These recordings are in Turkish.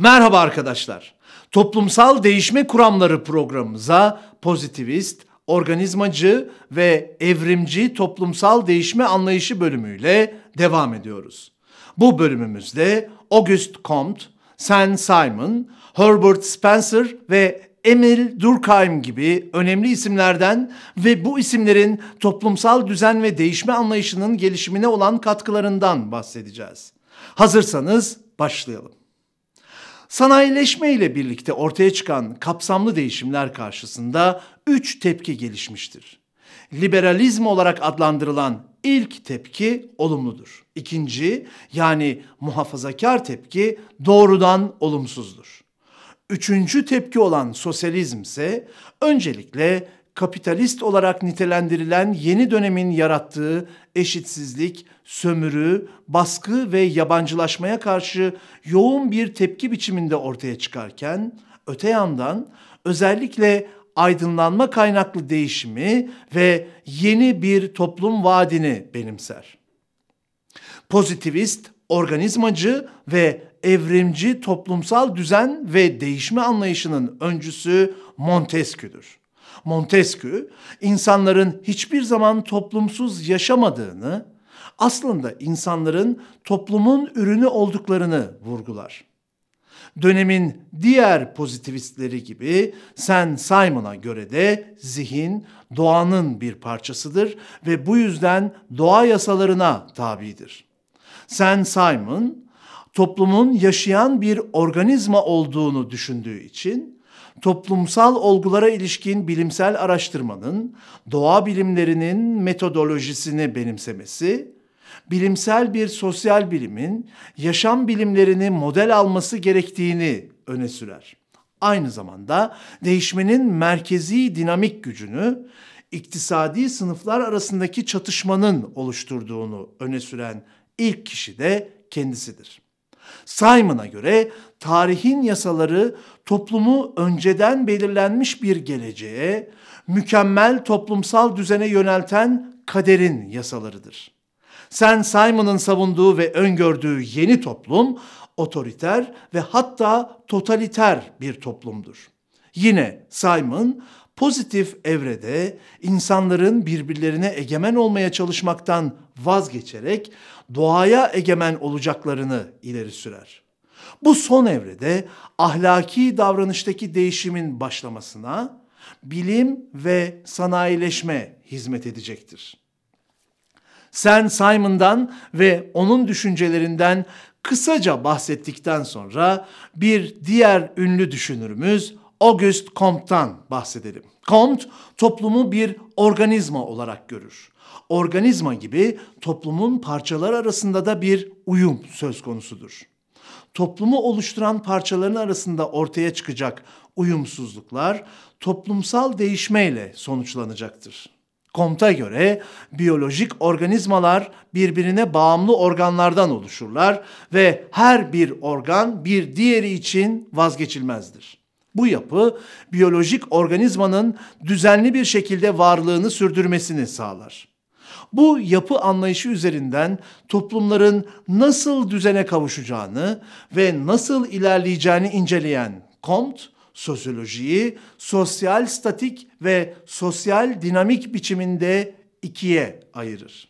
Merhaba arkadaşlar. Toplumsal Değişme Kuramları programımıza pozitivist, organizmacı ve evrimci toplumsal değişme anlayışı bölümüyle devam ediyoruz. Bu bölümümüzde August Comte, Sam Simon, Herbert Spencer ve Emil Durkheim gibi önemli isimlerden ve bu isimlerin toplumsal düzen ve değişme anlayışının gelişimine olan katkılarından bahsedeceğiz. Hazırsanız başlayalım. Sanayileşme ile birlikte ortaya çıkan kapsamlı değişimler karşısında üç tepki gelişmiştir. Liberalizm olarak adlandırılan ilk tepki olumludur. İkinci yani muhafazakar tepki doğrudan olumsuzdur. Üçüncü tepki olan sosyalizm ise öncelikle kapitalist olarak nitelendirilen yeni dönemin yarattığı eşitsizlik, sömürü, baskı ve yabancılaşmaya karşı yoğun bir tepki biçiminde ortaya çıkarken, öte yandan özellikle aydınlanma kaynaklı değişimi ve yeni bir toplum vaadini benimser. Pozitivist, organizmacı ve evrimci toplumsal düzen ve değişme anlayışının öncüsü Montesquieu'dur. Montesquieu insanların hiçbir zaman toplumsuz yaşamadığını, aslında insanların toplumun ürünü olduklarını vurgular. Dönemin diğer pozitivistleri gibi Sen Simon'a göre de zihin doğanın bir parçasıdır ve bu yüzden doğa yasalarına tabidir. Sen Simon toplumun yaşayan bir organizma olduğunu düşündüğü için toplumsal olgulara ilişkin bilimsel araştırmanın doğa bilimlerinin metodolojisini benimsemesi, bilimsel bir sosyal bilimin yaşam bilimlerini model alması gerektiğini öne sürer. Aynı zamanda değişmenin merkezi dinamik gücünü iktisadi sınıflar arasındaki çatışmanın oluşturduğunu öne süren ilk kişi de kendisidir. Simon'a göre tarihin yasaları toplumu önceden belirlenmiş bir geleceğe, mükemmel toplumsal düzene yönelten kaderin yasalarıdır. Sen Simon'ın savunduğu ve öngördüğü yeni toplum otoriter ve hatta totaliter bir toplumdur. Yine Simon pozitif evrede insanların birbirlerine egemen olmaya çalışmaktan vazgeçerek doğaya egemen olacaklarını ileri sürer. Bu son evrede ahlaki davranıştaki değişimin başlamasına bilim ve sanayileşme hizmet edecektir. Sen Simon'dan ve onun düşüncelerinden kısaca bahsettikten sonra bir diğer ünlü düşünürümüz August Comte'dan bahsedelim. Comte toplumu bir organizma olarak görür. Organizma gibi toplumun parçalar arasında da bir uyum söz konusudur. Toplumu oluşturan parçaların arasında ortaya çıkacak uyumsuzluklar toplumsal değişmeyle sonuçlanacaktır. Comte'a göre biyolojik organizmalar birbirine bağımlı organlardan oluşurlar ve her bir organ bir diğeri için vazgeçilmezdir. Bu yapı biyolojik organizmanın düzenli bir şekilde varlığını sürdürmesini sağlar. Bu yapı anlayışı üzerinden toplumların nasıl düzene kavuşacağını ve nasıl ilerleyeceğini inceleyen Comte, sosyolojiyi sosyal statik ve sosyal dinamik biçiminde ikiye ayırır.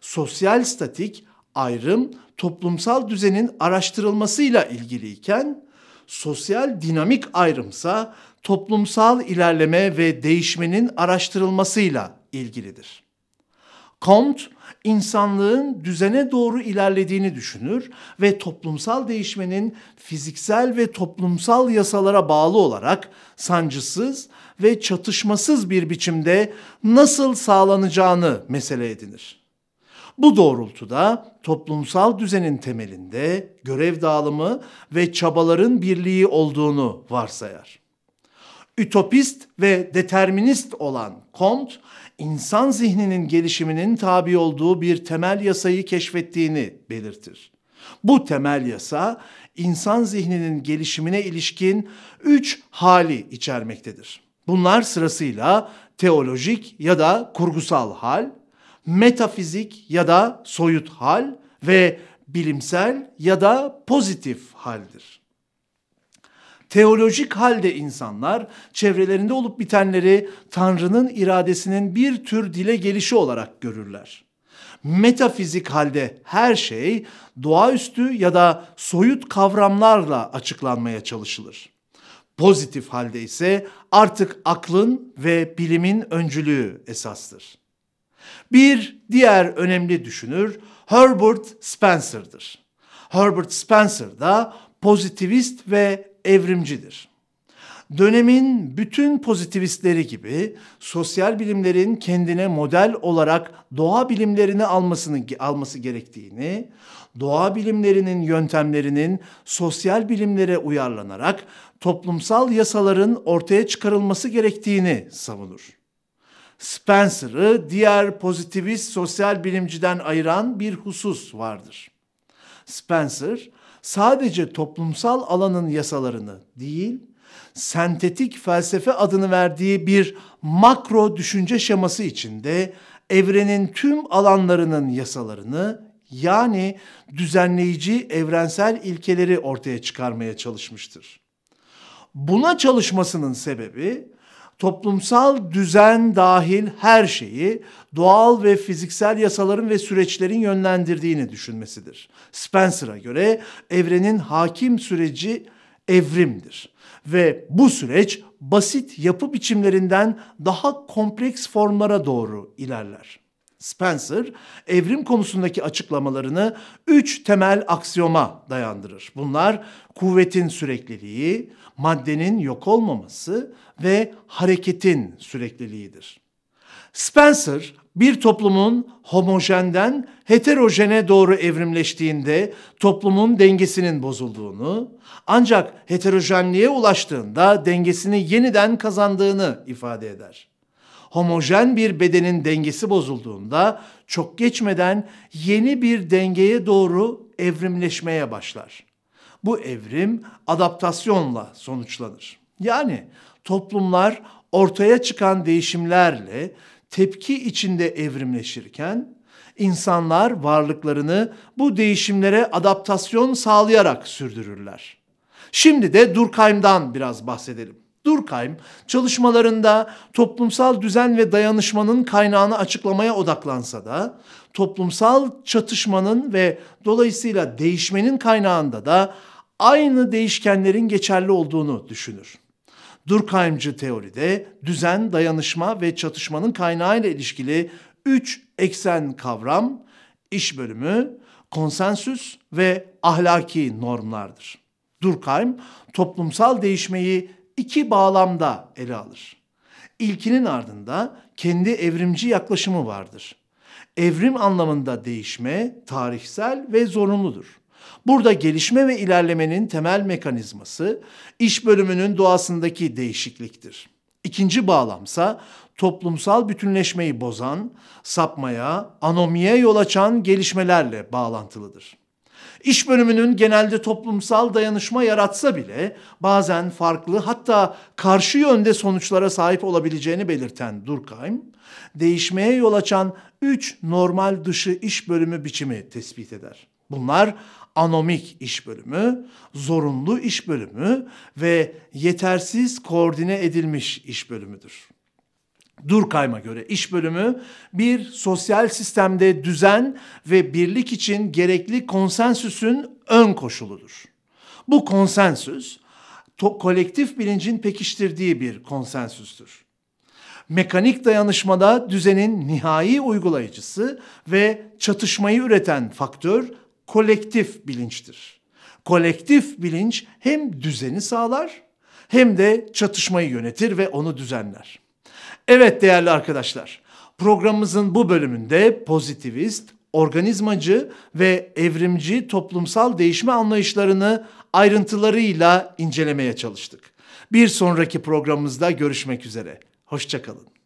Sosyal statik ayrım toplumsal düzenin araştırılmasıyla ilgiliyken sosyal dinamik ayrımsa toplumsal ilerleme ve değişmenin araştırılmasıyla ilgilidir. Comte, insanlığın düzene doğru ilerlediğini düşünür ve toplumsal değişmenin fiziksel ve toplumsal yasalara bağlı olarak sancısız ve çatışmasız bir biçimde nasıl sağlanacağını mesele edinir. Bu doğrultuda toplumsal düzenin temelinde görev dağılımı ve çabaların birliği olduğunu varsayar. Ütopist ve determinist olan Kant, insan zihninin gelişiminin tabi olduğu bir temel yasayı keşfettiğini belirtir. Bu temel yasa insan zihninin gelişimine ilişkin üç hali içermektedir. Bunlar sırasıyla teolojik ya da kurgusal hal, metafizik ya da soyut hal ve bilimsel ya da pozitif haldir. Teolojik halde insanlar çevrelerinde olup bitenleri Tanrı'nın iradesinin bir tür dile gelişi olarak görürler. Metafizik halde her şey doğaüstü ya da soyut kavramlarla açıklanmaya çalışılır. Pozitif halde ise artık aklın ve bilimin öncülüğü esastır. Bir diğer önemli düşünür Herbert Spencer'dır. Herbert Spencer da pozitivist ve evrimcidir. Dönemin bütün pozitivistleri gibi sosyal bilimlerin kendine model olarak doğa bilimlerini almasını alması gerektiğini, doğa bilimlerinin yöntemlerinin sosyal bilimlere uyarlanarak toplumsal yasaların ortaya çıkarılması gerektiğini savunur. Spencer'ı diğer pozitivist sosyal bilimciden ayıran bir husus vardır. Spencer sadece toplumsal alanın yasalarını değil, sentetik felsefe adını verdiği bir makro düşünce şeması içinde evrenin tüm alanlarının yasalarını yani düzenleyici evrensel ilkeleri ortaya çıkarmaya çalışmıştır. Buna çalışmasının sebebi toplumsal düzen dahil her şeyi doğal ve fiziksel yasaların ve süreçlerin yönlendirdiğini düşünmesidir. Spencer'a göre evrenin hakim süreci evrimdir ve bu süreç basit yapı biçimlerinden daha kompleks formlara doğru ilerler. Spencer evrim konusundaki açıklamalarını üç temel aksiyoma dayandırır. Bunlar kuvvetin sürekliliği, maddenin yok olmaması ve hareketin sürekliliğidir. Spencer bir toplumun homojenden heterojene doğru evrimleştiğinde toplumun dengesinin bozulduğunu, ancak heterojenliğe ulaştığında dengesini yeniden kazandığını ifade eder homojen bir bedenin dengesi bozulduğunda çok geçmeden yeni bir dengeye doğru evrimleşmeye başlar. Bu evrim adaptasyonla sonuçlanır. Yani toplumlar ortaya çıkan değişimlerle tepki içinde evrimleşirken insanlar varlıklarını bu değişimlere adaptasyon sağlayarak sürdürürler. Şimdi de Durkheim'dan biraz bahsedelim. Durkheim çalışmalarında toplumsal düzen ve dayanışmanın kaynağını açıklamaya odaklansa da toplumsal çatışmanın ve dolayısıyla değişmenin kaynağında da aynı değişkenlerin geçerli olduğunu düşünür. Durkheimci teoride düzen, dayanışma ve çatışmanın kaynağı ile ilişkili üç eksen kavram, iş bölümü, konsensüs ve ahlaki normlardır. Durkheim toplumsal değişmeyi iki bağlamda ele alır. İlkinin ardında kendi evrimci yaklaşımı vardır. Evrim anlamında değişme tarihsel ve zorunludur. Burada gelişme ve ilerlemenin temel mekanizması iş bölümünün doğasındaki değişikliktir. İkinci bağlamsa toplumsal bütünleşmeyi bozan, sapmaya, anomiye yol açan gelişmelerle bağlantılıdır. İş bölümünün genelde toplumsal dayanışma yaratsa bile bazen farklı hatta karşı yönde sonuçlara sahip olabileceğini belirten Durkheim, değişmeye yol açan üç normal dışı iş bölümü biçimi tespit eder. Bunlar anomik iş bölümü, zorunlu iş bölümü ve yetersiz koordine edilmiş iş bölümüdür. Durkheim'a göre iş bölümü bir sosyal sistemde düzen ve birlik için gerekli konsensüsün ön koşuludur. Bu konsensüs kolektif bilincin pekiştirdiği bir konsensüstür. Mekanik dayanışmada düzenin nihai uygulayıcısı ve çatışmayı üreten faktör kolektif bilinçtir. Kolektif bilinç hem düzeni sağlar hem de çatışmayı yönetir ve onu düzenler. Evet değerli arkadaşlar, programımızın bu bölümünde pozitivist, organizmacı ve evrimci toplumsal değişme anlayışlarını ayrıntılarıyla incelemeye çalıştık. Bir sonraki programımızda görüşmek üzere. Hoşçakalın.